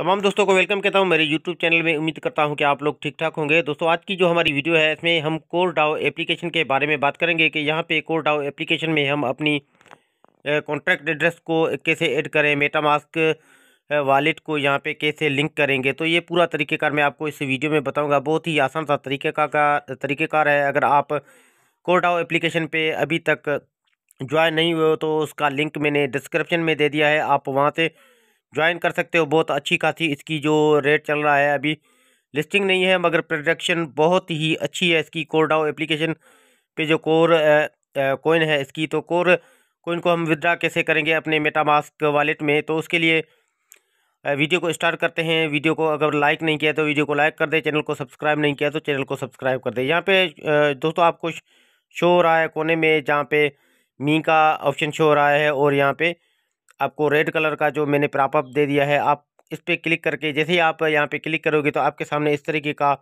तमाम दोस्तों को वेलकम कहता हूं मेरे यूट्यूब चैनल में उम्मीद करता हूं कि आप लोग ठीक ठाक होंगे दोस्तों आज की जो हमारी वीडियो है इसमें हम कोर डाओ एप्लीकेशन के बारे में बात करेंगे कि यहाँ पे कोर डाओ एप्लीकेशन में हम अपनी कॉन्ट्रैक्ट एड्रेस को कैसे ऐड करें मेटामास्क वॉलेट को यहाँ पर कैसे लिंक करेंगे तो ये पूरा तरीक़ेकार मैं आपको इस वीडियो में बताऊँगा बहुत ही आसान सा का तरीक़ेकार है अगर आप कोर डाओ एप्लीकेशन पर अभी तक ज्वाइन नहीं हुए हो तो उसका लिंक मैंने डिस्क्रिप्शन में दे दिया है आप वहाँ से ज्वाइन कर सकते हो बहुत अच्छी खासी इसकी जो रेट चल रहा है अभी लिस्टिंग नहीं है मगर प्रोडक्शन बहुत ही अच्छी है इसकी कोरडाओ एप्लीकेशन पे जो कोर कोइन है इसकी तो कोर कोइन को हम विदड्रा कैसे करेंगे अपने मेटामास्क वॉलेट में तो उसके लिए वीडियो को स्टार्ट करते हैं वीडियो को अगर लाइक नहीं किया तो वीडियो को लाइक कर दे चैनल को सब्सक्राइब नहीं किया तो चैनल को सब्सक्राइब कर दे यहाँ पे दोस्तों आपको शो हो रहा है कोने में जहाँ पे मी का ऑप्शन शो हो रहा है और यहाँ पे आपको रेड कलर का जो मैंने प्रापअप दे दिया है आप इस पर क्लिक करके जैसे ही आप यहाँ पे क्लिक करोगे तो आपके सामने इस तरीके का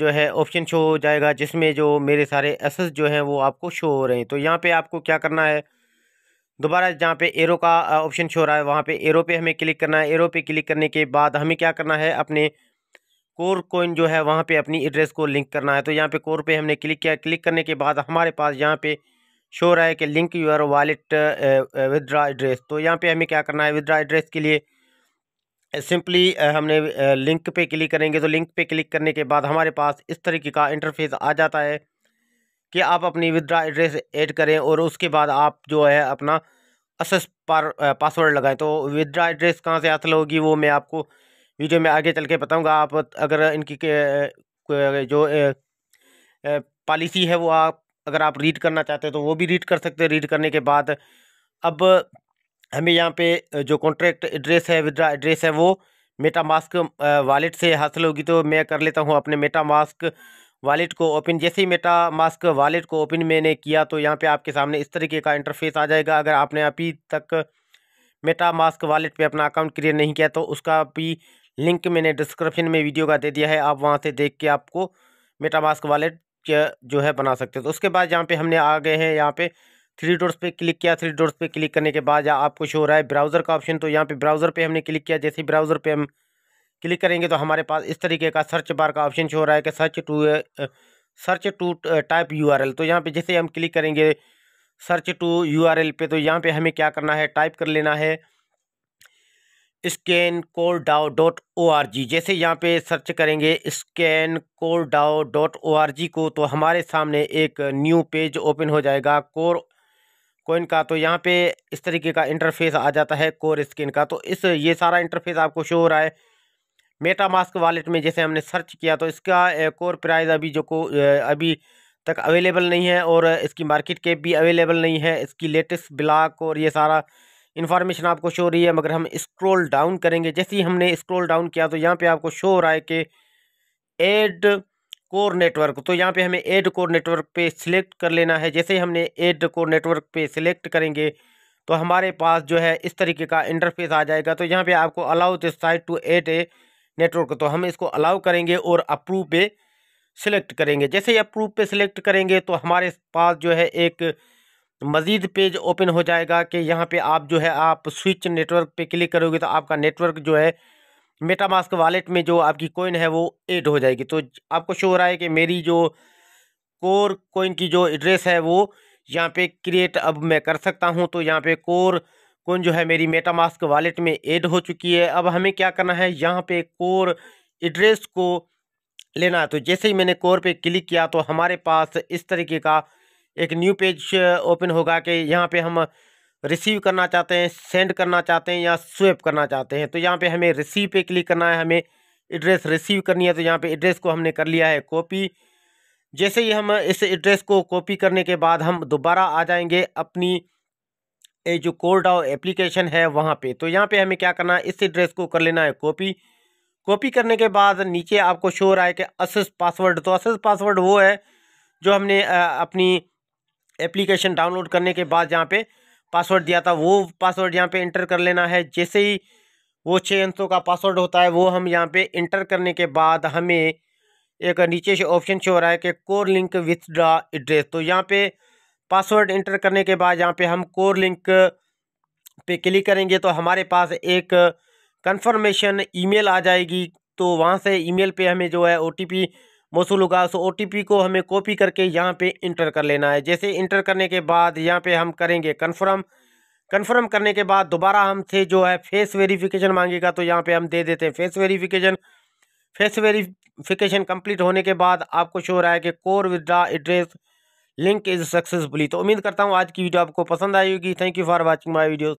जो है ऑप्शन शो हो जाएगा जिसमें जो मेरे सारे एसेस जो हैं वो आपको शो हो रहे हैं तो यहाँ पे आपको क्या करना है दोबारा जहाँ पे एरो का ऑप्शन शो हो रहा है वहाँ पे एरो पे हमें क्लिक करना है एरो पे क्लिक करने के बाद हमें क्या करना है अपने कोर कोइन जो है वहाँ पर अपनी एड्रेस को लिंक करना है तो यहाँ पर कोर पे हमने क्लिक किया क्लिक करने के बाद हमारे पास यहाँ पर शो रहा है कि link your wallet withdraw address तो यहाँ पे हमें क्या करना है विदड्रा एड्रेस के लिए सिंपली हमने लिंक पे क्लिक करेंगे तो लिंक पे क्लिक करने के बाद हमारे पास इस तरीके का इंटरफेस आ जाता है कि आप अपनी विदड्रा एड्रेस ऐड करें और उसके बाद आप जो है अपना असस पर पासवर्ड लगाएं तो विदड्रा एड्रेस कहाँ से हासिल होगी वो मैं आपको वीडियो में आगे चल के बताऊँगा आप अगर इनकी के, जो पॉलिसी है वो आप अगर आप रीड करना चाहते हैं तो वो भी रीड कर सकते हैं रीड करने के बाद अब हमें यहाँ पे जो कॉन्ट्रैक्ट एड्रेस है विद्रा एड्रेस है वो मेटा मास्क वालेट से हासिल होगी तो मैं कर लेता हूँ अपने मेटा मास्क वालेट को ओपन जैसे ही मेटा मास्क वालेट को ओपन मैंने किया तो यहाँ पे आपके सामने इस तरीके का इंटरफेस आ जाएगा अगर आपने अभी तक मेटा मास्क वालेट पे अपना अकाउंट क्रिएट नहीं किया तो उसका भी लिंक मैंने डिस्क्रिप्शन में वीडियो का दे दिया है आप वहाँ से देख के आपको मेटा मास्क वालेट जो है बना सकते हो तो उसके बाद यहाँ पे हमने आ गए हैं यहाँ पे थ्री डोर्स पे क्लिक किया थ्री डोर्स पे क्लिक करने के बाद आपको शो हो रहा है ब्राउज़र का ऑप्शन तो यहाँ पे ब्राउज़र पे हमने क्लिक किया जैसे ही ब्राउज़र पे हम क्लिक करेंगे तो हमारे पास इस तरीके का सर्च बार का ऑप्शन शो हो रहा है कि search to search to type you तो यहाँ पर जैसे हम क्लिक करेंगे सर्च टू यू पे तो यहाँ पर हमें क्या करना है टाइप कर लेना है scan core DAO dot O R G जैसे यहाँ पे सर्च करेंगे scan core DAO dot O R G को तो हमारे सामने एक न्यू पेज ओपन हो जाएगा कोर कोइन का तो यहाँ पे इस तरीके का इंटरफेस आ जाता है कोर स्कैन का तो इस ये सारा इंटरफेस आपको शो हो रहा है मेटा मास्क वॉलेट में जैसे हमने सर्च किया तो इसका कोर प्राइस अभी जो को अभी तक अवेलेबल नहीं है और इसकी मार्केट कैप भी अवेलेबल नहीं है इसकी लेटेस्ट ब्लॉक और ये सारा इन्फॉर्मेशन आपको शो रही है मगर हम स्क्रॉल डाउन करेंगे जैसे ही हमने स्क्रॉल डाउन किया तो यहाँ पे आपको शो हो रहा है कि एड कोर नेटवर्क तो यहाँ पे हमें एड कोर नेटवर्क पे सिलेक्ट कर लेना है जैसे ही हमने एड कोर नेटवर्क पे सिलेक्ट करेंगे तो हमारे पास जो है इस तरीके का इंटरफेस आ जाएगा तो यहाँ पे आपको allow this site to add a network तो हम इसको अलाउ करेंगे और अप्रूव पे सिलेक्ट करेंगे जैसे ही अप्रूव पे सिलेक्ट करेंगे तो हमारे पास जो है एक मज़ीद पेज ओपन हो जाएगा कि यहाँ पे आप जो है आप स्विच नेटवर्क पे क्लिक करोगे तो आपका नेटवर्क जो है मेटामास्क वॉलेट में जो आपकी कोइन है वो ऐड हो जाएगी तो आपको शो हो रहा है कि मेरी जो कोर कोइन की जो एड्रेस है वो यहाँ पे क्रिएट अब मैं कर सकता हूँ तो यहाँ पे कोर कोइन जो है मेरी मेटामास्क वॉलेट में ऐड हो चुकी है अब हमें क्या करना है यहाँ पर कोर एड्रेस को लेना है तो जैसे ही मैंने कोर पर क्लिक किया तो हमारे पास इस तरीके का एक न्यू पेज ओपन होगा कि यहाँ पे हम रिसीव करना चाहते हैं सेंड करना चाहते हैं या स्वेप करना चाहते हैं तो यहाँ पे हमें रिसीव पे क्लिक करना है हमें एड्रेस रिसीव करनी है तो यहाँ पे एड्रेस को हमने कर लिया है कॉपी जैसे ही हम इस एड्रेस को कॉपी करने के बाद हम दोबारा आ जाएंगे अपनी ये जो और एप्लीकेशन है वहाँ पर तो यहाँ पर हमें क्या करना है इस एड्रेस को कर लेना है कॉपी कॉपी करने के बाद नीचे आपको शो रहा है कि असस पासवर्ड तो असस पासवर्ड वो है जो हमने अपनी एप्लीकेशन डाउनलोड करने के बाद जहाँ पे पासवर्ड दिया था वो पासवर्ड यहाँ पे इंटर कर लेना है जैसे ही वो छः अंकों का पासवर्ड होता है वो हम यहाँ पे इंटर करने के बाद हमें एक नीचे से ऑप्शन शो हो रहा है कि कोर लिंक विथड्रा एड्रेस तो यहाँ पे पासवर्ड इंटर करने के बाद यहाँ पे हम कोर लिंक पे क्लिक करेंगे तो हमारे पास एक कन्फर्मेशन ई आ जाएगी तो वहाँ से ई पे हमें जो है ओ मौसू होगा सो ओ को हमें कॉपी करके यहाँ पे इंटर कर लेना है जैसे इंटर करने के बाद यहाँ पे हम करेंगे कन्फर्म कन्फर्म करने के बाद दोबारा हमसे जो है फेस वेरिफिकेशन मांगेगा तो यहाँ पे हम दे देते हैं face verification face verification complete होने के बाद आपको शो रहा है कि core withdraw address link is successfully तो उम्मीद करता हूँ आज की वीडियो आपको पसंद आई होगी thank you for watching my video